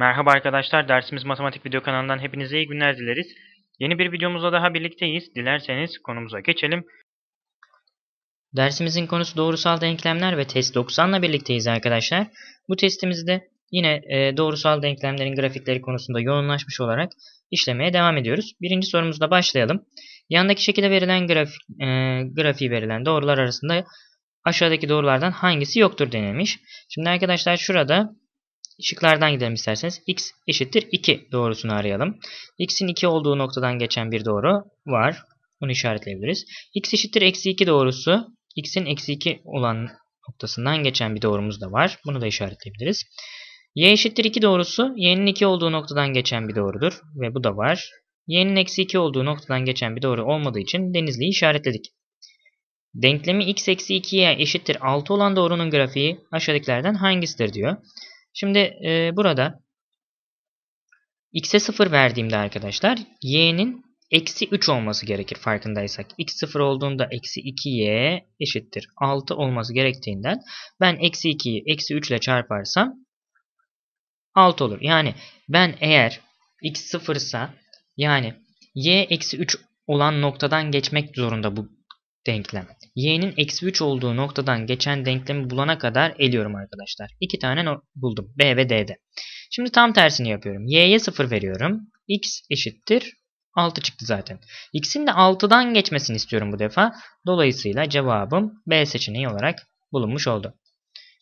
Merhaba arkadaşlar, dersimiz matematik video kanalından hepinize iyi günler dileriz. Yeni bir videomuzla daha birlikteyiz. Dilerseniz konumuza geçelim. Dersimizin konusu doğrusal denklemler ve test 90 ile birlikteyiz arkadaşlar. Bu testimizde yine e, doğrusal denklemlerin grafikleri konusunda yoğunlaşmış olarak işlemeye devam ediyoruz. Birinci sorumuzla başlayalım. Yandaki şekilde verilen grafik, e, grafiği verilen doğrular arasında aşağıdaki doğrulardan hangisi yoktur denilmiş. Şimdi arkadaşlar şurada Şıklardan gidelim isterseniz. x eşittir 2 doğrusunu arayalım. x'in 2 olduğu noktadan geçen bir doğru var. Bunu işaretleyebiliriz. x eşittir eksi 2 doğrusu x'in eksi 2 olan noktasından geçen bir doğrumuz da var. Bunu da işaretleyebiliriz. y eşittir 2 doğrusu y'nin 2 olduğu noktadan geçen bir doğrudur. Ve bu da var. y'nin eksi 2 olduğu noktadan geçen bir doğru olmadığı için denizliği işaretledik. Denklemi x eksi 2'ye eşittir 6 olan doğrunun grafiği aşağıdakilerden hangisidir diyor. Şimdi e, burada x'e 0 verdiğimde arkadaşlar y'nin eksi 3 olması gerekir farkındaysak. x 0 olduğunda eksi 2y eşittir 6 olması gerektiğinden ben eksi 2'yi eksi 3 ile çarparsam 6 olur. Yani ben eğer x 0 ise yani y eksi 3 olan noktadan geçmek zorunda bu denklem. y'nin eksi 3 olduğu noktadan geçen denklemi bulana kadar eliyorum arkadaşlar. İki tane buldum. B ve D'de. Şimdi tam tersini yapıyorum. y'ye 0 veriyorum. x eşittir 6 çıktı zaten. X'in de 6'dan geçmesini istiyorum bu defa. Dolayısıyla cevabım B seçeneği olarak bulunmuş oldu.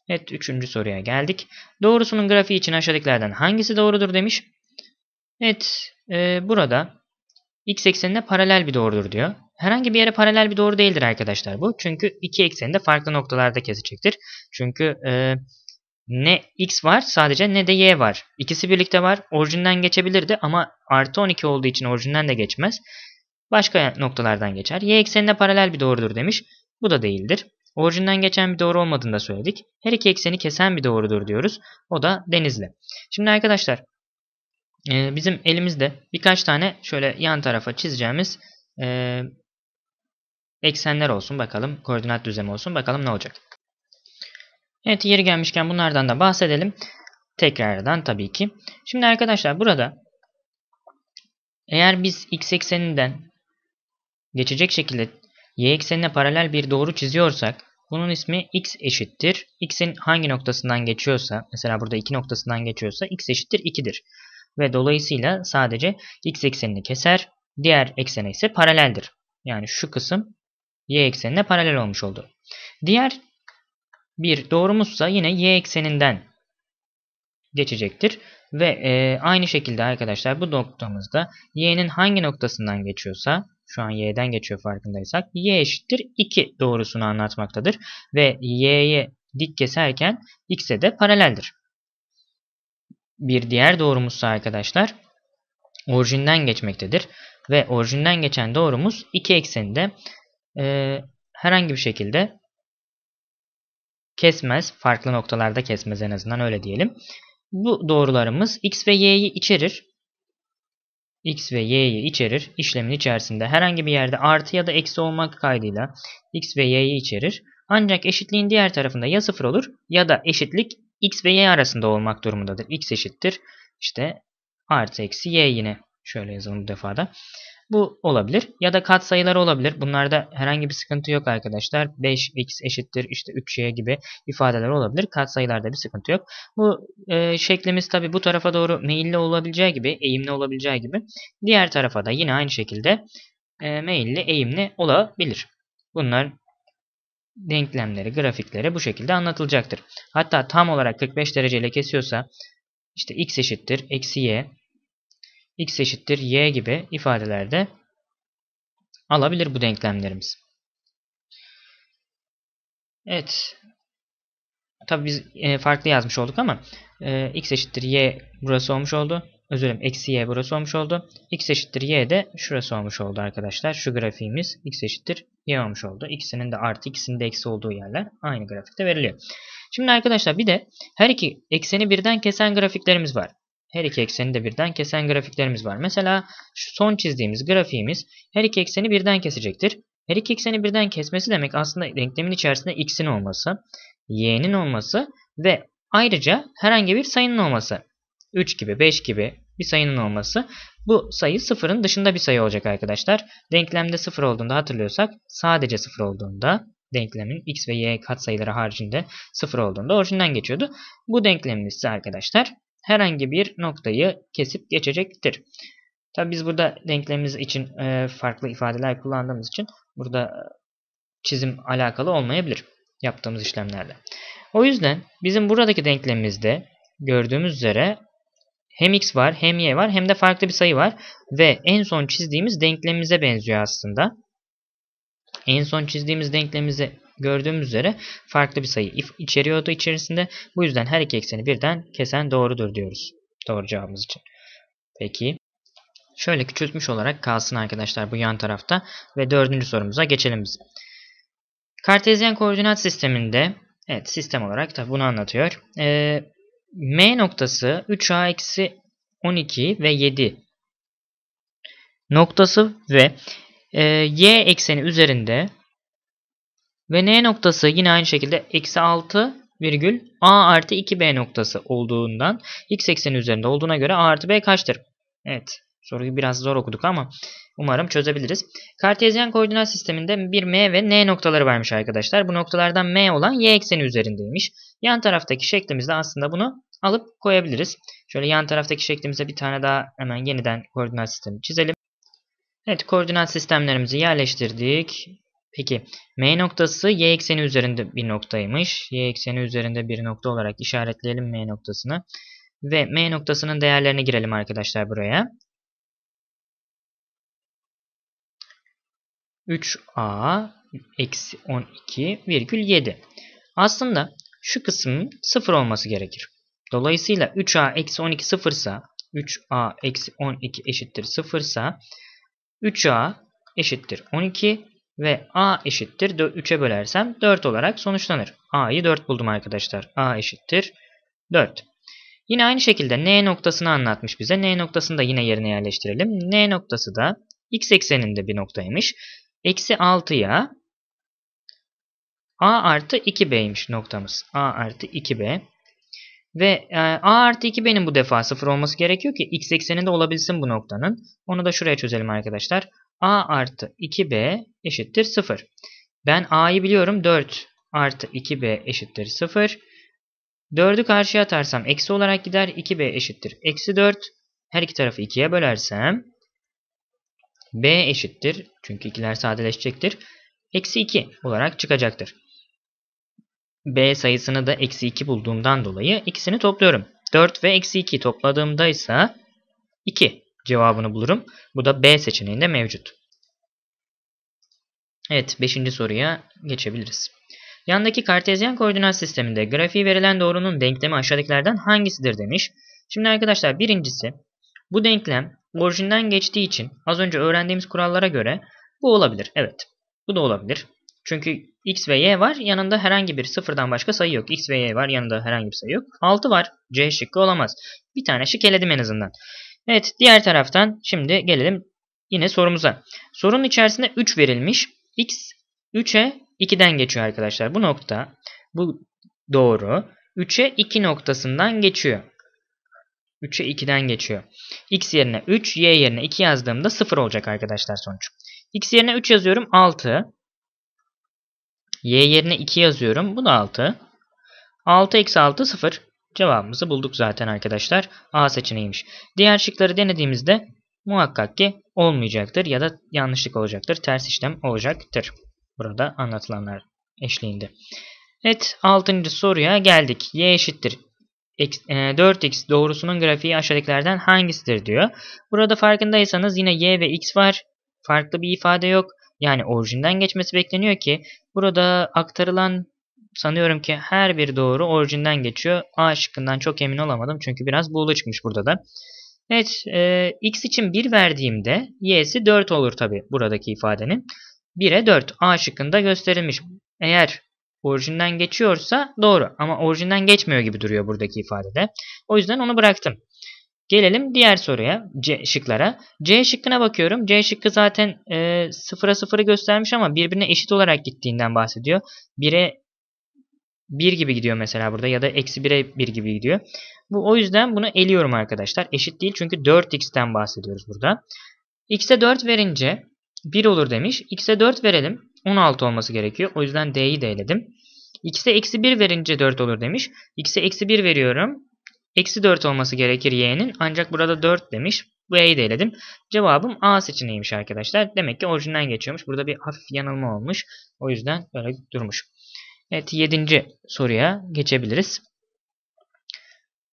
Evet 3. soruya geldik. Doğrusunun grafiği için aşağıdakilerden hangisi doğrudur demiş. Evet e, burada x eksenine paralel bir doğrudur diyor. Herhangi bir yere paralel bir doğru değildir arkadaşlar bu. Çünkü iki ekseni de farklı noktalarda kesecektir. Çünkü e, ne x var sadece ne de y var. İkisi birlikte var. Orijinden geçebilirdi ama artı 12 olduğu için orijinden de geçmez. Başka noktalardan geçer. Y eksenine paralel bir doğrudur demiş. Bu da değildir. Orijinden geçen bir doğru olmadığını da söyledik. Her iki ekseni kesen bir doğrudur diyoruz. O da denizli. Şimdi arkadaşlar e, bizim elimizde birkaç tane şöyle yan tarafa çizeceğimiz e, eksenler olsun bakalım. Koordinat düzlemi olsun bakalım ne olacak. Evet yeri gelmişken bunlardan da bahsedelim. Tekrardan tabii ki. Şimdi arkadaşlar burada eğer biz x ekseninden geçecek şekilde y eksenine paralel bir doğru çiziyorsak bunun ismi x eşittir. x'in hangi noktasından geçiyorsa mesela burada 2 noktasından geçiyorsa x eşittir 2'dir. Ve dolayısıyla sadece x eksenini keser. Diğer eksene ise paraleldir. Yani şu kısım y eksenine paralel olmuş oldu. Diğer bir doğrumuzsa yine y ekseninden geçecektir. Ve e, aynı şekilde arkadaşlar bu noktamızda y'nin hangi noktasından geçiyorsa şu an y'den geçiyor farkındaysak y eşittir 2 doğrusunu anlatmaktadır. Ve y'ye dik keserken x'e de paraleldir. Bir diğer doğrumuzsa arkadaşlar orijinden geçmektedir. Ve orijinden geçen doğrumuz 2 ekseninde e, herhangi bir şekilde kesmez. Farklı noktalarda kesmez en azından öyle diyelim. Bu doğrularımız x ve y'yi içerir. x ve y'yi içerir. işlemin içerisinde herhangi bir yerde artı ya da eksi olmak kaydıyla x ve y'yi içerir. Ancak eşitliğin diğer tarafında ya 0 olur ya da eşitlik x ve y arasında olmak durumundadır. x eşittir. İşte artı eksi y yine. Şöyle yazalım bu defada. Bu olabilir. Ya da kat sayıları olabilir. Bunlarda herhangi bir sıkıntı yok arkadaşlar. 5x eşittir işte 3y gibi ifadeler olabilir. Kat sayılarda bir sıkıntı yok. Bu e, şeklimiz tabi bu tarafa doğru meyilli olabileceği gibi, eğimli olabileceği gibi diğer tarafa da yine aynı şekilde e, meyilli, eğimli olabilir. Bunlar denklemleri, grafikleri bu şekilde anlatılacaktır. Hatta tam olarak 45 dereceyle kesiyorsa işte x eşittir eksi y x eşittir y gibi ifadelerde alabilir bu denklemlerimiz. Evet. Tabi biz e, farklı yazmış olduk ama e, x eşittir y burası olmuş oldu. Özür dilerim eksi y burası olmuş oldu. x eşittir y de şurası olmuş oldu arkadaşlar. Şu grafiğimiz x eşittir y olmuş oldu. İkisinin de artı ikisinin de eksi olduğu yerler aynı grafikte veriliyor. Şimdi arkadaşlar bir de her iki ekseni birden kesen grafiklerimiz var her iki ekseni de birden kesen grafiklerimiz var. Mesela şu son çizdiğimiz grafiğimiz her iki ekseni birden kesecektir. Her iki ekseni birden kesmesi demek aslında denklemin içerisinde x'in olması, y'nin olması ve ayrıca herhangi bir sayının olması. 3 gibi, 5 gibi bir sayının olması. Bu sayı sıfırın dışında bir sayı olacak arkadaşlar. Denklemde sıfır olduğunda hatırlıyorsak sadece sıfır olduğunda denklemin x ve y katsayıları haricinde sıfır olduğunda orijinden geçiyordu. Bu denklemimiz ise arkadaşlar herhangi bir noktayı kesip geçecektir. Tabi biz burada denklemimiz için e, farklı ifadeler kullandığımız için burada e, çizim alakalı olmayabilir yaptığımız işlemlerde. O yüzden bizim buradaki denklemimizde gördüğümüz üzere hem x var hem y var hem de farklı bir sayı var. Ve en son çizdiğimiz denklemimize benziyor aslında. En son çizdiğimiz denklemimize gördüğümüz üzere farklı bir sayı içeriyordu içerisinde. Bu yüzden her iki ekseni birden kesen doğrudur diyoruz. Doğru cevabımız için. Peki. Şöyle küçültmüş olarak kalsın arkadaşlar bu yan tarafta. Ve dördüncü sorumuza geçelim biz. Kartezyen koordinat sisteminde, evet sistem olarak tabi bunu anlatıyor. Ee, M noktası 3A-12 eksi ve 7 noktası ve e, Y ekseni üzerinde ve N noktası yine aynı şekilde eksi 6 virgül A artı 2B noktası olduğundan x ekseni üzerinde olduğuna göre A artı B kaçtır? Evet soruyu biraz zor okuduk ama umarım çözebiliriz. Kartezyen koordinat sisteminde bir M ve N noktaları varmış arkadaşlar. Bu noktalardan M olan y ekseni üzerindeymiş. Yan taraftaki şeklimizde aslında bunu alıp koyabiliriz. Şöyle yan taraftaki şeklimize bir tane daha hemen yeniden koordinat sistemi çizelim. Evet koordinat sistemlerimizi yerleştirdik. Peki M noktası y ekseni üzerinde bir noktaymış. Y ekseni üzerinde bir nokta olarak işaretleyelim M noktasını. Ve M noktasının değerlerini girelim arkadaşlar buraya. 3a eksi 12,7. Aslında şu kısmın 0 olması gerekir. Dolayısıyla 3a eksi 12 sıfırsa 3a eksi 12 eşittir sıfırsa 3a eşittir 12 ve a eşittir 3'e bölersem 4 olarak sonuçlanır. a'yı 4 buldum arkadaşlar. a eşittir 4. Yine aynı şekilde n noktasını anlatmış bize. n noktasını da yine yerine yerleştirelim. n noktası da x ekseninde bir noktaymış. Eksi 6'ya a artı 2b'ymiş noktamız. a artı 2b. Ve e, a artı 2b'nin bu defa 0 olması gerekiyor ki x ekseninde olabilsin bu noktanın. Onu da şuraya çözelim arkadaşlar a artı 2b eşittir 0. Ben a'yı biliyorum 4 artı 2b eşittir 0. 4'ü karşıya atarsam eksi olarak gider 2b eşittir eksi 4. Her iki tarafı 2'ye bölersem b eşittir çünkü ikiler sadeleşecektir. Eksi 2 olarak çıkacaktır. b sayısını da eksi 2 bulduğumdan dolayı ikisini topluyorum. 4 ve eksi 2 topladığımda ise 2 cevabını bulurum. Bu da B seçeneğinde mevcut. Evet 5. soruya geçebiliriz. Yandaki kartezyen koordinat sisteminde grafiği verilen doğrunun denklemi aşağıdakilerden hangisidir demiş. Şimdi arkadaşlar birincisi bu denklem orijinden geçtiği için az önce öğrendiğimiz kurallara göre bu olabilir. Evet bu da olabilir. Çünkü x ve y var yanında herhangi bir sıfırdan başka sayı yok. x ve y var yanında herhangi bir sayı yok. 6 var c şıkkı olamaz. Bir tane şık eledim en azından. Evet diğer taraftan şimdi gelelim yine sorumuza. Sorunun içerisinde 3 verilmiş. X 3'e 2'den geçiyor arkadaşlar. Bu nokta bu doğru. 3'e 2 noktasından geçiyor. 3'e 2'den geçiyor. X yerine 3, Y yerine 2 yazdığımda 0 olacak arkadaşlar sonuç. X yerine 3 yazıyorum 6. Y yerine 2 yazıyorum. Bu da 6. 6 eksi 6 0. Cevabımızı bulduk zaten arkadaşlar. A seçeneğiymiş. Diğer şıkları denediğimizde muhakkak ki olmayacaktır ya da yanlışlık olacaktır. Ters işlem olacaktır. Burada anlatılanlar eşliğinde. Evet 6. soruya geldik. Y eşittir. 4x e, doğrusunun grafiği aşağıdakilerden hangisidir diyor. Burada farkındaysanız yine y ve x var. Farklı bir ifade yok. Yani orijinden geçmesi bekleniyor ki burada aktarılan Sanıyorum ki her bir doğru orijinden geçiyor. A şıkkından çok emin olamadım çünkü biraz buğulu çıkmış burada da. Evet e, x için 1 verdiğimde y'si 4 olur tabi buradaki ifadenin. 1'e 4 A şıkkında gösterilmiş. Eğer orijinden geçiyorsa doğru ama orijinden geçmiyor gibi duruyor buradaki ifadede. O yüzden onu bıraktım. Gelelim diğer soruya C şıklara. C şıkkına bakıyorum. C şıkkı zaten e, sıfıra 0'ı göstermiş ama birbirine eşit olarak gittiğinden bahsediyor. 1'e 1 gibi gidiyor mesela burada ya da eksi 1'e 1 gibi gidiyor. Bu o yüzden bunu eliyorum arkadaşlar. Eşit değil çünkü 4x'ten bahsediyoruz burada. x'e 4 verince 1 olur demiş. x'e 4 verelim. 16 olması gerekiyor. O yüzden d'yi de eledim. x'e eksi 1 verince 4 olur demiş. x'e eksi 1 veriyorum. Eksi 4 olması gerekir y'nin. Ancak burada 4 demiş. B'yi de eledim. Cevabım A seçeneğiymiş arkadaşlar. Demek ki orijinden geçiyormuş. Burada bir hafif yanılma olmuş. O yüzden böyle durmuş. Evet 7. soruya geçebiliriz.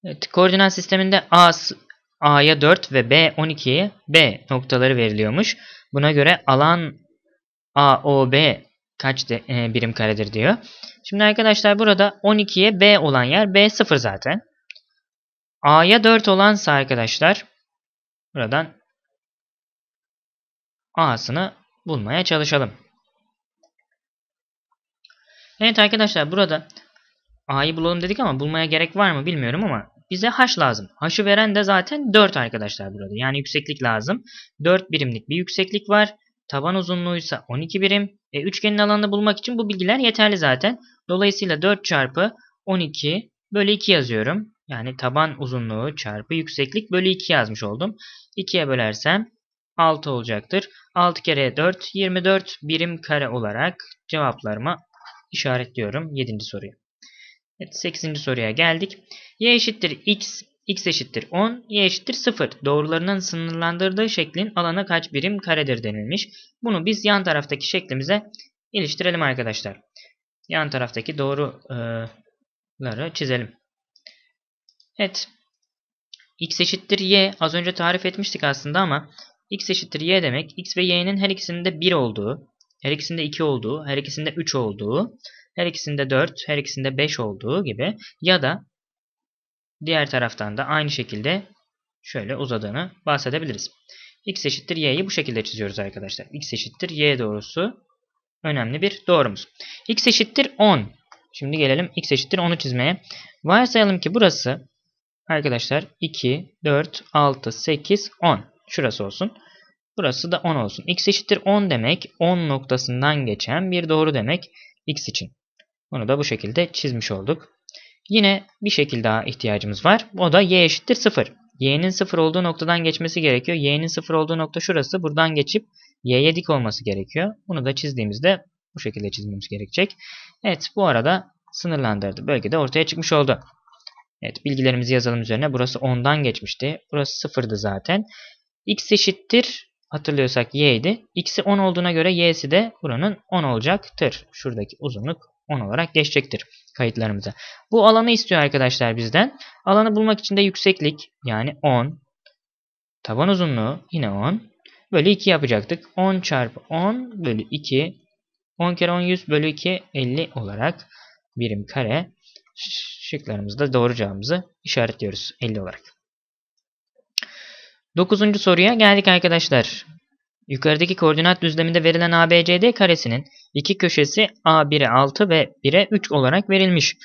Evet, koordinat sisteminde A, A'ya 4 ve B 12'ye B noktaları veriliyormuş. Buna göre alan AOB kaç de, e, birim karedir diyor. Şimdi arkadaşlar burada 12'ye B olan yer B 0 zaten. A'ya 4 olansa arkadaşlar buradan A'sını bulmaya çalışalım. Evet arkadaşlar burada A'yı bulalım dedik ama bulmaya gerek var mı bilmiyorum ama bize H lazım. H'ı veren de zaten 4 arkadaşlar burada. Yani yükseklik lazım. 4 birimlik bir yükseklik var. Taban uzunluğu ise 12 birim. E, üçgenin alanını bulmak için bu bilgiler yeterli zaten. Dolayısıyla 4 çarpı 12 bölü 2 yazıyorum. Yani taban uzunluğu çarpı yükseklik bölü 2 yazmış oldum. 2'ye bölersem 6 olacaktır. 6 kere 4 24 birim kare olarak cevaplarıma işaretliyorum 7. soruyu. Evet, 8. soruya geldik. Y eşittir x, x eşittir 10, y eşittir 0. Doğrularının sınırlandırdığı şeklin alanı kaç birim karedir denilmiş. Bunu biz yan taraftaki şeklimize iliştirelim arkadaşlar. Yan taraftaki doğruları e, çizelim. Evet. x eşittir y az önce tarif etmiştik aslında ama x eşittir y demek x ve y'nin her ikisinin de 1 olduğu her ikisinde 2 olduğu, her ikisinde 3 olduğu, her ikisinde 4, her ikisinde 5 olduğu gibi ya da diğer taraftan da aynı şekilde şöyle uzadığını bahsedebiliriz. x eşittir y'yi bu şekilde çiziyoruz arkadaşlar. x eşittir y doğrusu önemli bir doğrumuz. x eşittir 10. Şimdi gelelim x eşittir 10'u çizmeye. Varsayalım ki burası arkadaşlar 2, 4, 6, 8, 10. Şurası olsun. Burası da 10 olsun. X eşittir 10 demek 10 noktasından geçen bir doğru demek X için. Bunu da bu şekilde çizmiş olduk. Yine bir şekil daha ihtiyacımız var. O da y eşittir 0. y'nin 0 olduğu noktadan geçmesi gerekiyor. y'nin 0 olduğu nokta şurası. Buradan geçip y'ye dik olması gerekiyor. Bunu da çizdiğimizde bu şekilde çizmemiz gerekecek. Evet bu arada sınırlandırdı. bölge de ortaya çıkmış oldu. Evet bilgilerimizi yazalım üzerine. Burası 10'dan geçmişti. Burası 0'dı zaten. x eşittir hatırlıyorsak y idi. X'i 10 olduğuna göre y'si de buranın 10 olacaktır. Şuradaki uzunluk 10 olarak geçecektir kayıtlarımıza. Bu alanı istiyor arkadaşlar bizden. Alanı bulmak için de yükseklik yani 10. Taban uzunluğu yine 10. Böyle 2 yapacaktık. 10 çarpı 10 bölü 2. 10 kere 10 100 bölü 2 50 olarak birim kare. Şıklarımızda doğru cevabımızı işaretliyoruz 50 olarak. Dokuzuncu soruya geldik arkadaşlar. Yukarıdaki koordinat düzleminde verilen ABCD karesinin iki köşesi A1'e 6 ve 1'e 3 olarak verilmiş.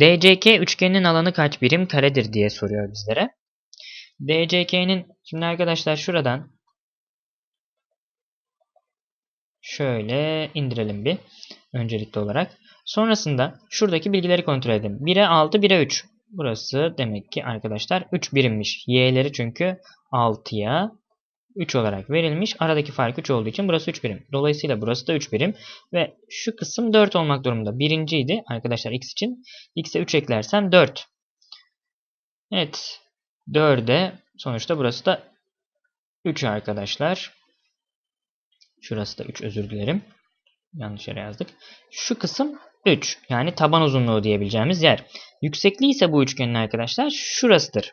DCK üçgeninin alanı kaç birim karedir diye soruyor bizlere. DCK'nin şimdi arkadaşlar şuradan şöyle indirelim bir öncelikli olarak. Sonrasında şuradaki bilgileri kontrol edelim. 1'e 6, 1'e 3. Burası demek ki arkadaşlar 3 birimmiş. Y'leri çünkü 6'ya 3 olarak verilmiş. Aradaki fark 3 olduğu için burası 3 birim. Dolayısıyla burası da 3 birim. Ve şu kısım 4 olmak durumunda. Birinciydi arkadaşlar x için. x'e 3 eklersem 4. Evet. 4'e sonuçta burası da 3 arkadaşlar. Şurası da 3 özür dilerim. Yanlış yere yazdık. Şu kısım 3 yani taban uzunluğu diyebileceğimiz yer. Yüksekliği ise bu üçgenin arkadaşlar şurasıdır.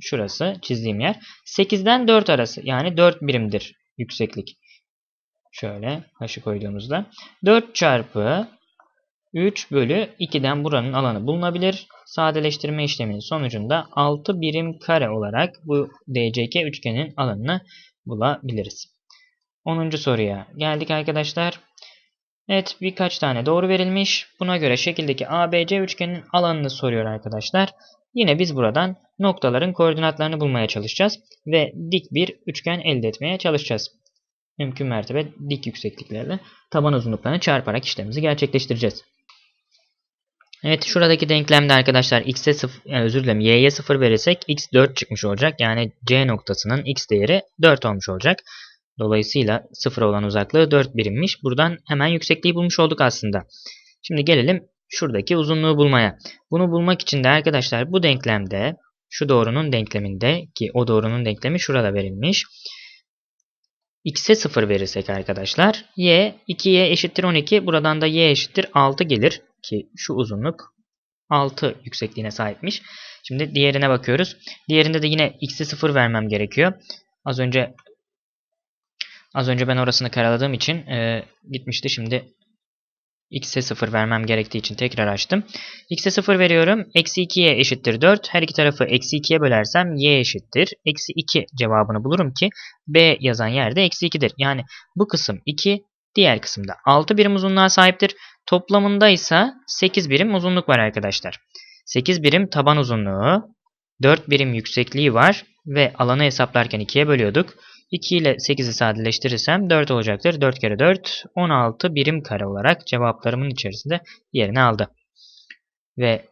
Şurası çizdiğim yer. 8'den 4 arası yani 4 birimdir yükseklik. Şöyle haşı koyduğumuzda. 4 çarpı 3 bölü 2'den buranın alanı bulunabilir. Sadeleştirme işleminin sonucunda 6 birim kare olarak bu DCK üçgenin alanını bulabiliriz. 10. soruya geldik arkadaşlar. Evet birkaç tane doğru verilmiş. Buna göre şekildeki ABC üçgenin alanını soruyor arkadaşlar. Yine biz buradan noktaların koordinatlarını bulmaya çalışacağız. Ve dik bir üçgen elde etmeye çalışacağız. Mümkün mertebe dik yüksekliklerle taban uzunluklarını çarparak işlemimizi gerçekleştireceğiz. Evet şuradaki denklemde arkadaşlar x'e 0 yani özür dilerim y'ye 0 verirsek x 4 çıkmış olacak. Yani c noktasının x değeri 4 olmuş olacak. Dolayısıyla sıfır olan uzaklığı 4 birimmiş. Buradan hemen yüksekliği bulmuş olduk aslında. Şimdi gelelim şuradaki uzunluğu bulmaya. Bunu bulmak için de arkadaşlar bu denklemde şu doğrunun denkleminde ki o doğrunun denklemi şurada verilmiş. X'e 0 verirsek arkadaşlar y 2y eşittir 12 buradan da y eşittir 6 gelir ki şu uzunluk 6 yüksekliğine sahipmiş. Şimdi diğerine bakıyoruz. Diğerinde de yine x'e 0 vermem gerekiyor. Az önce Az önce ben orasını karaladığım için e, gitmişti. Şimdi x'e 0 vermem gerektiği için tekrar açtım. x'e 0 veriyorum. Eksi 2'ye eşittir 4. Her iki tarafı eksi 2'ye bölersem y eşittir. Eksi 2 cevabını bulurum ki b yazan yerde eksi 2'dir. Yani bu kısım 2, diğer kısımda 6 birim uzunluğa sahiptir. Toplamında ise 8 birim uzunluk var arkadaşlar. 8 birim taban uzunluğu, 4 birim yüksekliği var ve alanı hesaplarken 2'ye bölüyorduk. 2 ile 8'i sadeleştirirsem 4 olacaktır. 4 kere 4 16 birim kare olarak cevaplarımın içerisinde yerini aldı. Ve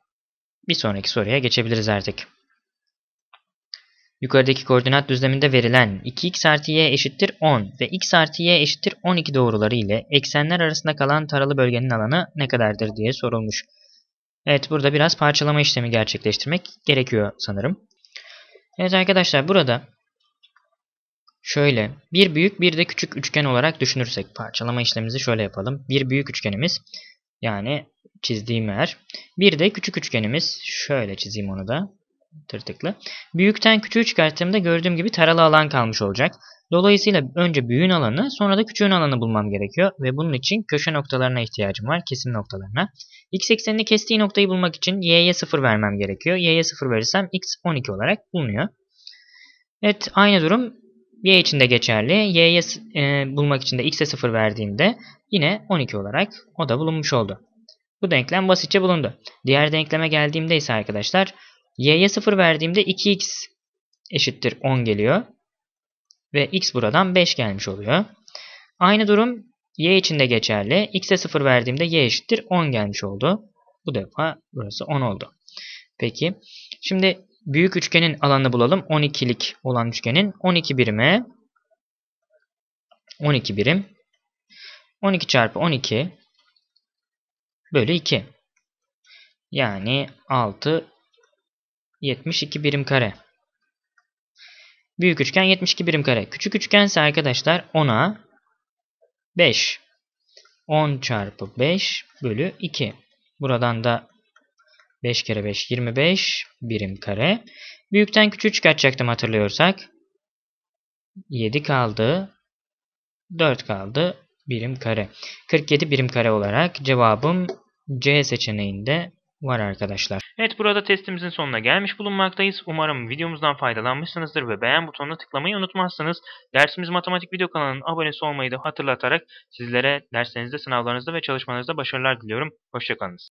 bir sonraki soruya geçebiliriz artık. Yukarıdaki koordinat düzleminde verilen 2x artı y eşittir 10 ve x artı y eşittir 12 doğruları ile eksenler arasında kalan taralı bölgenin alanı ne kadardır diye sorulmuş. Evet burada biraz parçalama işlemi gerçekleştirmek gerekiyor sanırım. Evet arkadaşlar burada Şöyle bir büyük bir de küçük üçgen olarak düşünürsek parçalama işlemimizi şöyle yapalım. Bir büyük üçgenimiz yani çizdiğim yer. Bir de küçük üçgenimiz şöyle çizeyim onu da tırtıklı. Büyükten küçüğü çıkarttığımda gördüğüm gibi taralı alan kalmış olacak. Dolayısıyla önce büyüğün alanı sonra da küçüğün alanı bulmam gerekiyor ve bunun için köşe noktalarına ihtiyacım var kesim noktalarına. X eksenini kestiği noktayı bulmak için y'ye 0 vermem gerekiyor. Y'ye 0 verirsem x 12 olarak bulunuyor. Evet aynı durum Y için de geçerli. Y'ye e, bulmak için de x'e 0 verdiğimde yine 12 olarak o da bulunmuş oldu. Bu denklem basitçe bulundu. Diğer denkleme geldiğimde ise arkadaşlar y'ye 0 verdiğimde 2x eşittir 10 geliyor. Ve x buradan 5 gelmiş oluyor. Aynı durum y için de geçerli. x'e 0 verdiğimde y eşittir 10 gelmiş oldu. Bu defa burası 10 oldu. Peki şimdi büyük üçgenin alanını bulalım. 12'lik olan üçgenin 12 birime 12 birim 12 çarpı 12 bölü 2 yani 6 72 birim kare. Büyük üçgen 72 birim kare. Küçük üçgen ise arkadaşlar 10'a 5. 10 çarpı 5 bölü 2. Buradan da 5 kere 5 25 birim kare. Büyükten küçüğü çıkartacaktım hatırlıyorsak. 7 kaldı. 4 kaldı. Birim kare. 47 birim kare olarak cevabım C seçeneğinde var arkadaşlar. Evet burada testimizin sonuna gelmiş bulunmaktayız. Umarım videomuzdan faydalanmışsınızdır ve beğen butonuna tıklamayı unutmazsınız. Dersimiz Matematik video kanalının abonesi olmayı da hatırlatarak sizlere derslerinizde, sınavlarınızda ve çalışmalarınızda başarılar diliyorum. Hoşçakalınız.